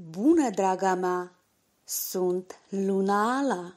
Bună, draga mea! Sunt Luna Ala!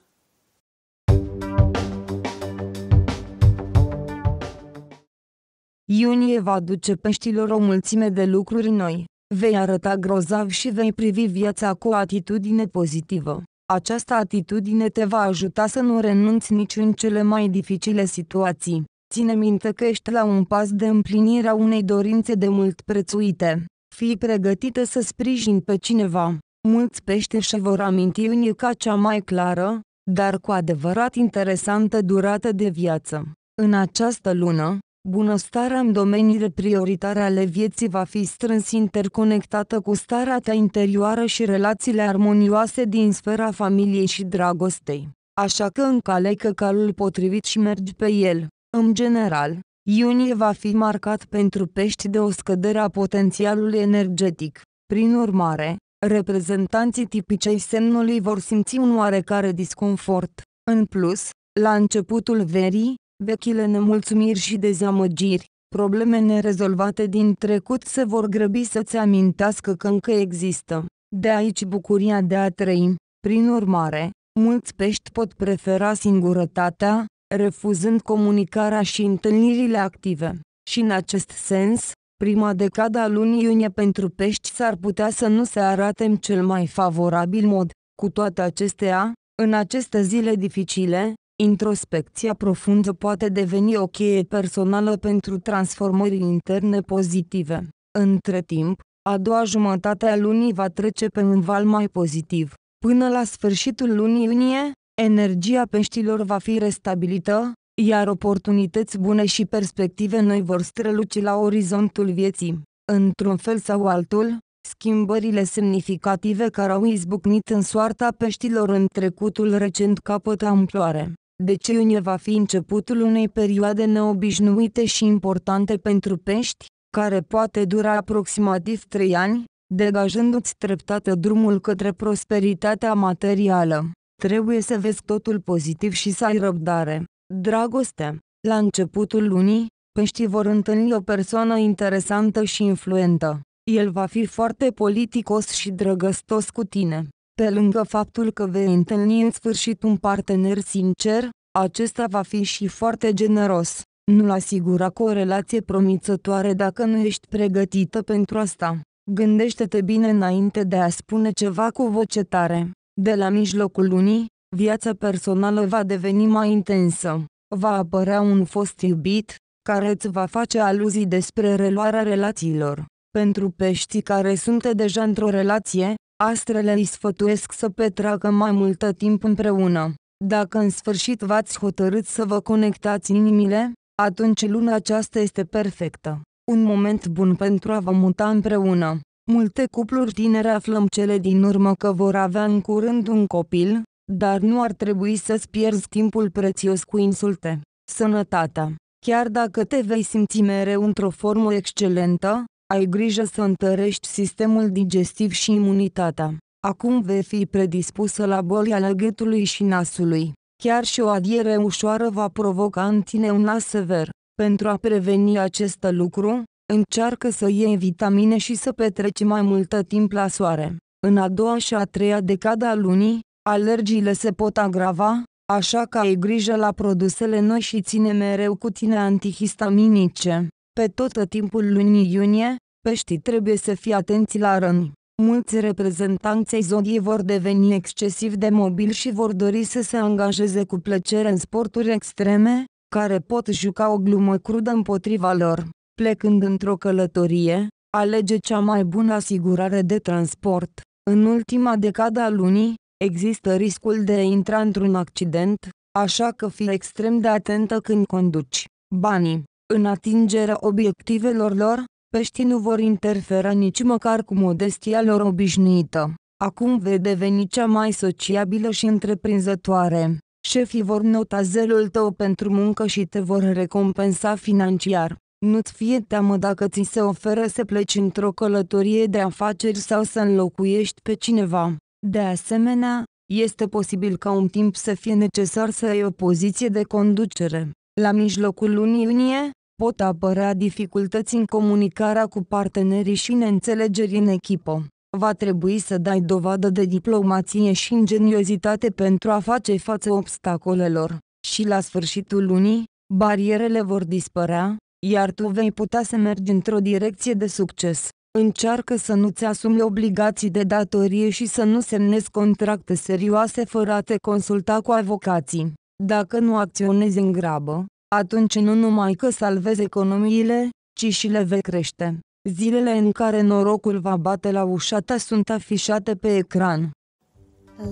Iunie va duce peștilor o mulțime de lucruri noi. Vei arăta grozav și vei privi viața cu o atitudine pozitivă. Această atitudine te va ajuta să nu renunți nici în cele mai dificile situații. Ține minte că ești la un pas de împlinirea unei dorințe de mult prețuite. Fii pregătită să sprijin pe cineva. Mulți peșteși vor aminti unica cea mai clară, dar cu adevărat interesantă durată de viață. În această lună, bunăstarea în domeniile prioritare ale vieții va fi strâns interconectată cu starea ta interioară și relațiile armonioase din sfera familiei și dragostei. Așa că încalecă calul potrivit și mergi pe el. În general, Iunie va fi marcat pentru pești de o scădere a potențialului energetic. Prin urmare, reprezentanții tipicei semnului vor simți un oarecare disconfort. În plus, la începutul verii, vechile nemulțumiri și dezamăgiri, probleme nerezolvate din trecut se vor grăbi să-ți amintească că încă există. De aici bucuria de a trăi. Prin urmare, mulți pești pot prefera singurătatea, refuzând comunicarea și întâlnirile active. Și în acest sens, prima decada a lunii iunie pentru pești s-ar putea să nu se arate în cel mai favorabil mod. Cu toate acestea, în aceste zile dificile, introspecția profundă poate deveni o cheie personală pentru transformări interne pozitive. Între timp, a doua jumătate a lunii va trece pe un val mai pozitiv. Până la sfârșitul lunii iunie, Energia peștilor va fi restabilită, iar oportunități bune și perspective noi vor străluci la orizontul vieții. Într-un fel sau altul, schimbările semnificative care au izbucnit în soarta peștilor în trecutul recent capătă amploare. Deci iunie va fi începutul unei perioade neobișnuite și importante pentru pești, care poate dura aproximativ 3 ani, degajându-ți treptat drumul către prosperitatea materială. Trebuie să vezi totul pozitiv și să ai răbdare. Dragoste. La începutul lunii, peștii vor întâlni o persoană interesantă și influentă. El va fi foarte politicos și drăgăstos cu tine. Pe lângă faptul că vei întâlni în sfârșit un partener sincer, acesta va fi și foarte generos. Nu-l asigura cu o relație promițătoare dacă nu ești pregătită pentru asta. Gândește-te bine înainte de a spune ceva cu voce tare. De la mijlocul lunii, viața personală va deveni mai intensă. Va apărea un fost iubit, care îți va face aluzii despre reluarea relațiilor. Pentru peștii care sunt deja într-o relație, astrele îi sfătuiesc să petreacă mai mult timp împreună. Dacă în sfârșit v-ați hotărât să vă conectați inimile, atunci luna aceasta este perfectă. Un moment bun pentru a vă muta împreună. Multe cupluri tinere aflăm cele din urmă că vor avea în curând un copil, dar nu ar trebui să-ți pierzi timpul prețios cu insulte. Sănătatea. Chiar dacă te vei simți mereu într-o formă excelentă, ai grijă să întărești sistemul digestiv și imunitatea. Acum vei fi predispusă la boli ale gâtului și nasului. Chiar și o adiere ușoară va provoca în tine un nas sever. Pentru a preveni acest lucru, Încearcă să iei vitamine și să petreci mai multă timp la soare. În a doua și a treia decada a lunii, alergiile se pot agrava, așa că ai grijă la produsele noi și ține mereu cu tine antihistaminice. Pe tot timpul lunii iunie, peștii trebuie să fie atenți la răni. Mulți reprezentanți zodiei vor deveni excesiv de mobili și vor dori să se angajeze cu plăcere în sporturi extreme, care pot juca o glumă crudă împotriva lor. Plecând într-o călătorie, alege cea mai bună asigurare de transport. În ultima decadă a lunii, există riscul de a intra într-un accident, așa că fii extrem de atentă când conduci. Banii, în atingerea obiectivelor lor, peștii nu vor interfera nici măcar cu modestia lor obișnuită. Acum vei deveni cea mai sociabilă și întreprinzătoare. Șefii vor nota zelul tău pentru muncă și te vor recompensa financiar. Nu-ți fie teamă dacă ți se oferă să pleci într-o călătorie de afaceri sau să înlocuiești pe cineva. De asemenea, este posibil ca un timp să fie necesar să ai o poziție de conducere. La mijlocul lunii iunie, pot apărea dificultăți în comunicarea cu partenerii și neînțelegeri în echipă. Va trebui să dai dovadă de diplomație și ingeniozitate pentru a face față obstacolelor. Și la sfârșitul lunii, barierele vor dispărea, iar tu vei putea să mergi într-o direcție de succes. Încearcă să nu-ți asumi obligații de datorie și să nu semnezi contracte serioase fără a te consulta cu avocații. Dacă nu acționezi în grabă, atunci nu numai că salvezi economiile, ci și le vei crește. Zilele în care norocul va bate la ușa ta sunt afișate pe ecran.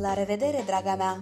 La revedere, draga mea!